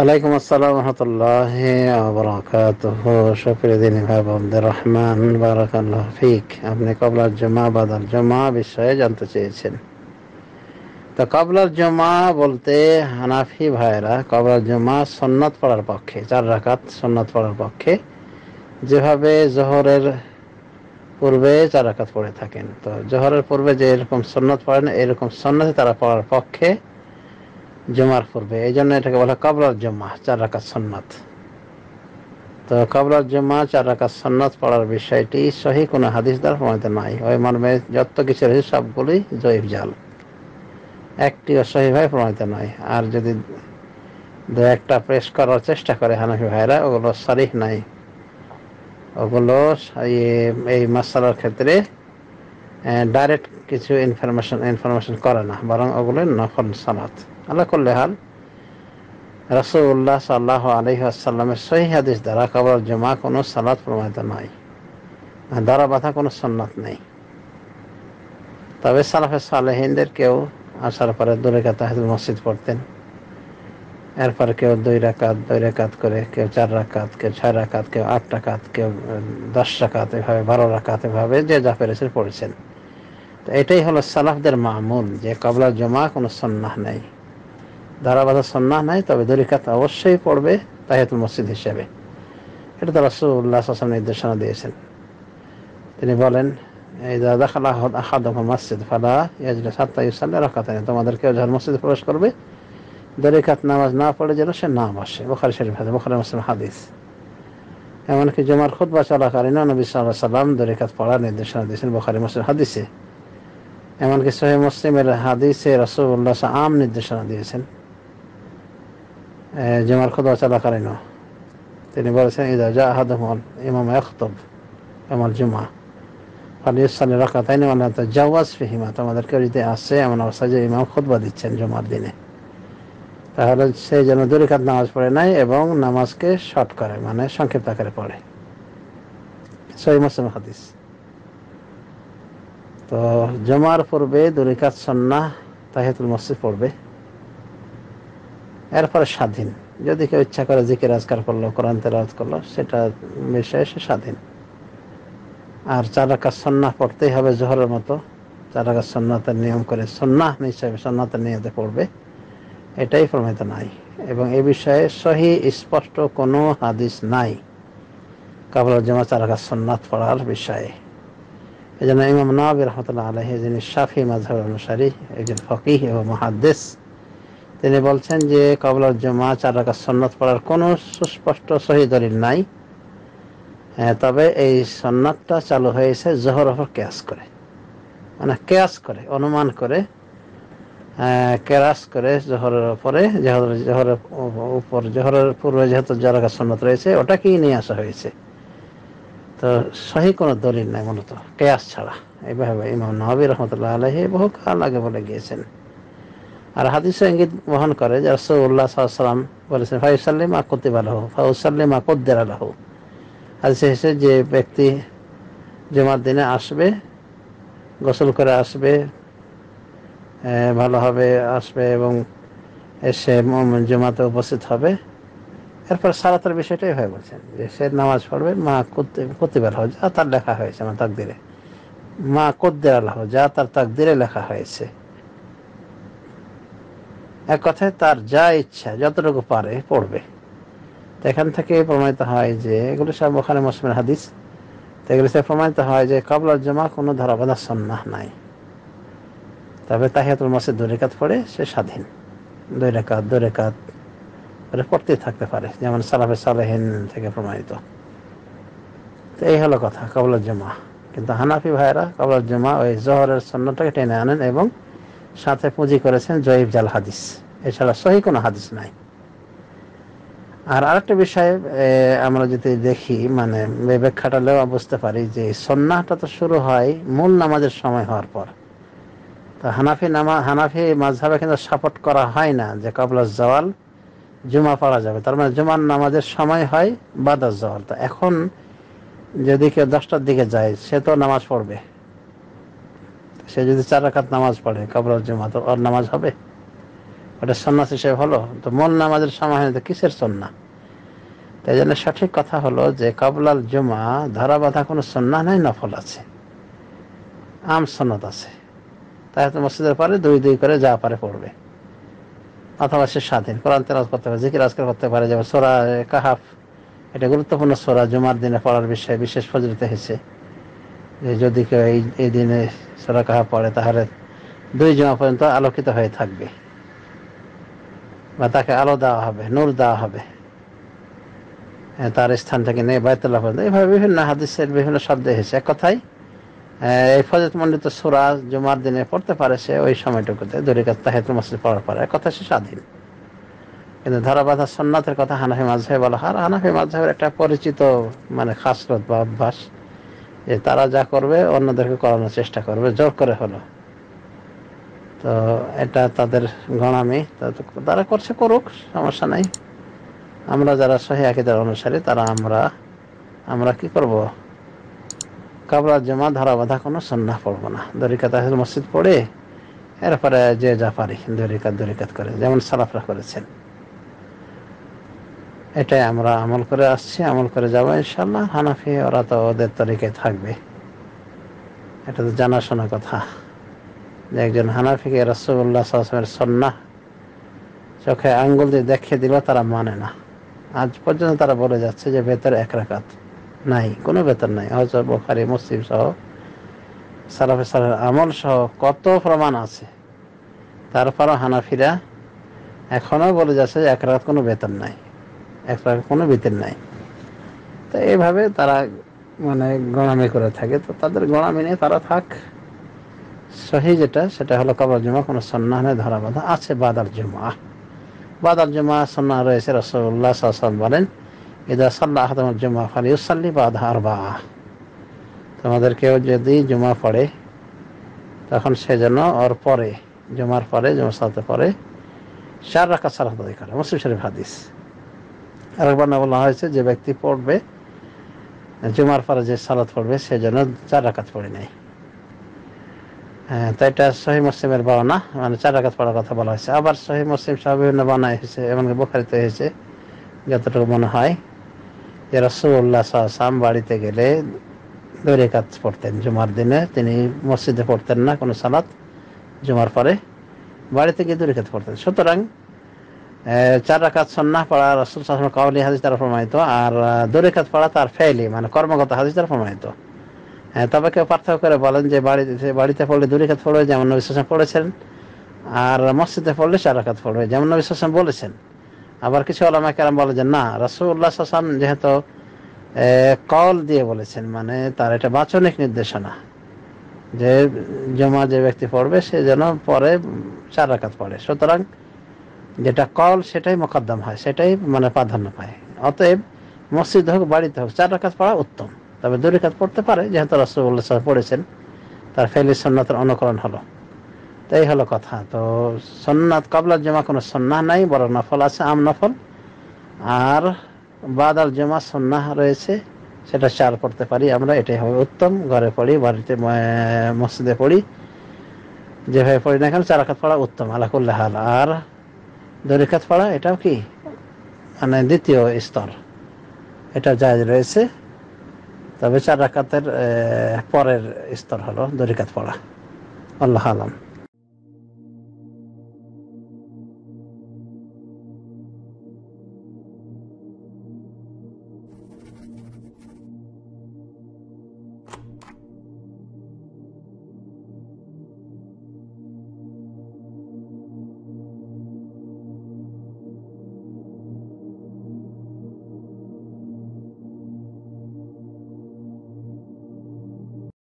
আলাইকুম আসসালাম রহমতুল্লাহ আবরাকাত শফির দিন বোনদের রহমান বারাকাল্লাহ ফিক আপনি কবলার জমা বাদাল জমা বিষয়ে জানতে চেয়েছেন তো কবলার জমা বলতে হানাফি ভাইরা কবলার জমা সন্ন্যত পড়ার পক্ষে চার রাকাত সন্ন্যত পড়ার পক্ষে যেভাবে জোহরের পূর্বে চার রাকাত পড়ে থাকেন তো জোহরের পূর্বে যে এরকম সন্ন্যত পড়েন এরকম সন্ন্যতে তারা পড়ার পক্ষে জুমার পূর্বে এই জন্য এটাকে বলা কবলার জমা চার রাকাত সন্ন্যত তো কবলার জমা চার রাকাত সন্ন্যত পড়ার বিষয়টি সহি কোনো হাদিস দ্বারা প্রমাণিত নাই ওই মর্মে যত কিছু রয়েছে সবগুলোই জৈব জাল একটি ভাই প্রমাণিত নয় আর যদি দু একটা প্রেস করার চেষ্টা করে হানাফি ভাইরা ওগুলো সরিহ নাই ওগুলো এই মশালার ক্ষেত্রে ডাইরেক্ট কিছু ইনফরমেশন ইনফরমেশন করে না বরং ওগুলো নকল সালাত আল্লাহ করলে হাল রাসুল্লাহ সাল্লাহ আলহিহাসাল্লামের সহি হাদিস দ্বারা কবর জমা কোনো সালাত প্রমাণিত নয় মানে দ্বারা বাধা কোনো সন্ন্যত নেই তবে সালাফে সালেহিনদের কেউ আসার পরে দূরে কাতা মসজিদ পড়তেন এরপর কেউ দুই রাকাত দুই রাকাত করে কেউ চার রাকাত কেউ ছয় রাকাত কেউ আট রাকাত কেউ দশ রাকাত এভাবে বারো রাকাত এভাবে যে যা পেরেছেন পড়েছেন তো এটাই হলো সালাফদের মামুল যে কবলা জমা কোনো সন্ন্যাহ নেই ধারাবাধা সন্না নাই তবে দরিকাত অবশ্যই পড়বে তাহেতুল মসজিদ হিসেবে এটা তো রাসুল্লাহ আসলাম নির্দেশনা দিয়েছেন তিনি বলেন এই দাদা খালা হাদ মসজিদ ফালা ইয়াজলে সাত্তা রক্ষা থাকে তোমাদের কেউ যখন মসজিদে প্রবেশ করবে দরিকাত নামাজ না পড়ে যেন সে নাম আসে বখারি শরীফ হাদিস বখারি মুসলিম হাদিস এমনকি জমার বা চলাকালীন নবী সাল্লাহ সাল্লাম দরিকাত পড়ার নির্দেশনা দিয়েছেন বোখারি মুসলিম হাদিসে এমনকি সোহেব মুসলিমের হাদিসে রসুল্লাহ আম নির্দেশনা দিয়েছেন যে খোদা চলাকালীন তিনি বলেছেন ইদা যা আহাদমল ইমাম আখতব এমল জুমা ফালিউসানি রাখা তাই না মানে জাওয়াজ ফিহিমা তোমাদের কেউ যদি আসছে এমন অবস্থা যে ইমাম খোদবা দিচ্ছেন জুমার দিনে তাহলে সেই যেন দরিকাত নামাজ পড়ে নাই এবং নামাজকে শর্ট করে মানে সংক্ষিপ্ত আকারে পড়ে সহি মুসলিম হাদিস তো জমার পূর্বে দরিকাত সন্না তাহেতুল মসজিদ পড়বে এরপরে স্বাধীন যদি কেউ ইচ্ছা করে জিকে রাজকার করলো কোরআন তেরাজ করলো সেটা মিশে এসে স্বাধীন আর চারাকা সন্না পড়তেই হবে জোহরের মতো চারাকা সন্ন্যতের নিয়ম করে সন্ন্যাহ নিশ্চয় সন্ন্যতের নিয়তে পড়বে এটাই প্রমিত নাই এবং এ বিষয়ে সহি স্পষ্ট কোনো হাদিস নাই কাবল জমা চারাকা সন্ন্যাত পড়ার বিষয়ে এই জন্য ইমাম নবী রহমতুল্লাহ আলহী যিনি শাফি মাঝহর অনুসারী একজন ফকিহ এবং মহাদেশ তিনি বলছেন যে কবলার জমা চার রাখা সন্ন্যত পড়ার কোনো সুস্পষ্ট সহি দলিল নাই তবে এই সন্ন্যতটা চালু হয়েছে জহর ওপর কেয়াস করে মানে কেয়াস করে অনুমান করে কেরাস করে জহরের ওপরে জহরের উপর জহরের পূর্বে যেহেতু জারাকা সন্ন্যত রয়েছে ওটাকেই নিয়ে আসা হয়েছে তো সহি কোনো দলিল নাই মূলত কেয়াস ছাড়া এইভাবে ইমাম নহাবি রহমতুল্লাহ আলহী বহু কাল আগে বলে গিয়েছেন আর হাদিসে ইঙ্গিত বহন করে যে রসৌল্লা সাল্লাম বলেছেন ফাইসাল্লিম আকতিব আলাহ ফাউসাল্লিম আকদ্দের আলাহ হাদিসে হিসেবে যে ব্যক্তি জমার দিনে আসবে গোসল করে আসবে ভালোভাবে আসবে এবং এসে জমাতে উপস্থিত হবে এরপর তার বিষয়টাই হয়ে বলছেন যে সে নামাজ পড়বে মা কতিবার হো যা তার লেখা হয়েছে আমার তাকদিরে মা কদ্দের আলহ যা তার তাকদিরে লেখা হয়েছে এক কথায় তার যা ইচ্ছা যতটুকু পারে পড়বে এখান থেকে প্রমাণিত হয় যে এগুলো সব ওখানে মৌসুমের হাদিস এগুলো সে প্রমাণিত হয় যে কবলার জমা কোনো ধরাবাধা সন্ন্যাহ নাই তবে তাহিয়াতুল মাসে দু রেখাত পড়ে সে স্বাধীন দুই রেখাত দু রেখাত পড়তেই থাকতে পারে যেমন সালাফে সালেহীন থেকে প্রমাণিত তো এই হলো কথা কবলার জমা কিন্তু হানাফি ভাইরা কবলার জমা ওই জহরের সন্ন্যটাকে টেনে আনেন এবং সাথে পুঁজি করেছেন জয়ীব জাল হাদিস এছাড়া সহি কোনো হাদিস নাই আর আরেকটা বিষয়ে আমরা যদি দেখি মানে ব্যাখ্যাটালেও বুঝতে পারি যে সন্ন্যাহটা তো শুরু হয় মূল নামাজের সময় হওয়ার পর তো হানাফি নামা হানাফি মাঝহাবে কিন্তু সাপোর্ট করা হয় না যে কবলাস জওয়াল জুমা পড়া যাবে তার মানে জুমার নামাজের সময় হয় বাদাস জওয়াল তো এখন যদি কেউ দশটার দিকে যায় সে তো নামাজ পড়বে সে যদি চার রাখাত নামাজ পড়ে কবলা জুমা তো ওর নামাজ হবে ওটা সন্ন্যাস হিসেবে হলো তো মন নামাজের সময় হয়নি তো কিসের সন্না তাই জন্য সঠিক কথা হলো যে কাবলাল জুমা ধরা বাঁধা কোনো সন্না নাই নফল আছে আম সন্নত আছে তাই তো মসজিদের পারে দুই দুই করে যা পারে পড়বে অথবা সে স্বাধীন কোরআন তেরাজ করতে পারে জিকির আজকাল করতে পারে যেমন সোরা কাহাফ এটা গুরুত্বপূর্ণ সোরা জুমার দিনে পড়ার বিষয়ে বিশেষ প্রচলিত হয়েছে যে যদি কেউ এই দিনে সোরা কাহাফ পড়ে তাহলে দুই জমা পর্যন্ত আলোকিত হয়ে থাকবে বা তাকে আলো দেওয়া হবে নূর দেওয়া হবে তার স্থান থেকে নিয়ে বায়তুল্লাহ এইভাবে বিভিন্ন হাদিসের বিভিন্ন শব্দ এসেছে এক কথাই এই ফজত মন্ডিত সুরা জুমার দিনে পড়তে পারে সে ওই সময়টুকুতে দরিকাত তাহেতুল মসজিদ পড়ার পরে কথা সে স্বাধীন কিন্তু ধারাবাধা সন্ন্যাতের কথা হানাফি মাঝহে বলা হয় হানাফি মাঝহের একটা পরিচিত মানে খাসরত বা অভ্যাস যে তারা যা করবে অন্যদেরকে করানোর চেষ্টা করবে জোর করে হলো তো এটা তাদের গণামি তারা করছে করুক সমস্যা নাই আমরা যারা সহি আকিদার অনুসারী তারা আমরা আমরা কি করব কাবরা জমা ধারা বাঁধা কোনো সন্না পড়বো না দরিকা মসজিদ পড়ে এরপরে যে যা পারি দরিকাত দরিকাত করে যেমন সালাফরা করেছেন এটাই আমরা আমল করে আসছি আমল করে যাবো ইনশাল্লাহ হানাফি ওরা তো ওদের তরিকায় থাকবে এটা তো জানাশোনা কথা যে একজন হানাফিকে রসগোল্লা সালামের সন্ন্যাহ চোখে আঙ্গুল দিয়ে দেখিয়ে দিল তারা মানে না আজ পর্যন্ত তারা বলে যাচ্ছে যে বেতর এক রাখাত নাই কোনো বেতন নাই হয়তো বোখারি মুসলিম সহ সারাফে সারের আমল সহ কত প্রমাণ আছে তারপরও হানাফিরা এখনও বলে যাচ্ছে যে এক রাখাত কোনো বেতন নাই এক রাখাত কোনো বেতন নাই তো এইভাবে তারা মানে গোড়ামি করে থাকে তো তাদের গোড়ামি নিয়ে তারা থাক সহি যেটা সেটা হলো কবর জুমা কোনো সন্ন্যাহানে ধরা বাঁধা আছে বাদার জুমা বাদার জুমা সন্না রয়েছে রসগোল্লা সাসাদ বলেন ইদা সাল্লাহ তোমার জুমা ফালি উসাল্লি বাধা আর বা তোমাদের কেউ যদি জুমা পড়ে তখন সে সেজন্য ওর পরে জুমার পরে জুমা সালাতে পরে চার রাখা সালাত আদায় করে মুসলিম শরীফ হাদিস আরেকবার না বলা হয়েছে যে ব্যক্তি পড়বে জুমার পরে যে সালাত পড়বে সে সেজন্য চার রাখাত পড়ে নেয় হ্যাঁ, তো এটা সহি মুসলিমের বর্ণনা মানে চার রাখাত পড়ার কথা বলা হয়েছে আবার সহি মুসলিম সহ বিভিন্ন বর্ণায় হয়েছে এমনকি বোখারিতে হয়েছে যতটুকু মনে হয় যে রসুল্লাহ সাম বাড়িতে গেলে দৌড়ে কাজ পড়তেন জুমার দিনে তিনি মসজিদে পড়তেন না কোনো সালাত জুমার পরে বাড়িতে গিয়ে দৌড়ে কাজ পড়তেন সুতরাং চার রাখাত সন্না পড়া রসুল সাহম কাউলি হাজির তারা প্রমাণিত আর দৌড়ে কাজ পড়া তার ফেলি মানে কর্মগত হাজির তারা প্রমাণিত হ্যাঁ, তবে কেউ পার্থক্য করে বলেন যে বাড়িতে বাড়িতে পড়লে দুই রেখাত পড়বে যেমন নবী পড়েছেন আর মসজিদে পড়লে চার রেখাত পড়বে যেমন নবী বলেছেন আবার কিছু আলামা কেরাম বলে যে না রসুল্লাহ সাসাম যেহেতু কল দিয়ে বলেছেন মানে তার এটা বাচনিক নির্দেশনা যে জমা যে ব্যক্তি পড়বে সে যেন পরে চার রাকাত পড়ে সুতরাং যেটা কল সেটাই মোকদ্দম হয় সেটাই মানে প্রাধান্য পায় অতএব মসজিদ হোক বাড়িতে হোক চার রাকাত পড়া উত্তম তবে রেখাত পড়তে পারে যেহেতু রসগোল্লা সাহেব পড়েছেন তার ফেলি সন্ন্যতের অনুকরণ হলো তাই এই হলো কথা তো সন্ন্যাত কবলার জমা কোনো সন্না নাই বড় নফল আছে আম নফল আর বাদ জমা সন্না রয়েছে সেটা চার করতে পারি আমরা এটাই হবে উত্তম ঘরে পড়ি বাড়িতে মসজিদে পড়ি যেভাবে পড়ি না কেন চারাকাত পড়া উত্তম আলাকুল্লাহ হাল আর দরিকাত পড়া এটাও কি মানে দ্বিতীয় স্তর এটা যা রয়েছে তবে চার রাকাতের পরের স্তর হলো দরিকাত পড়া আল্লাহ আলম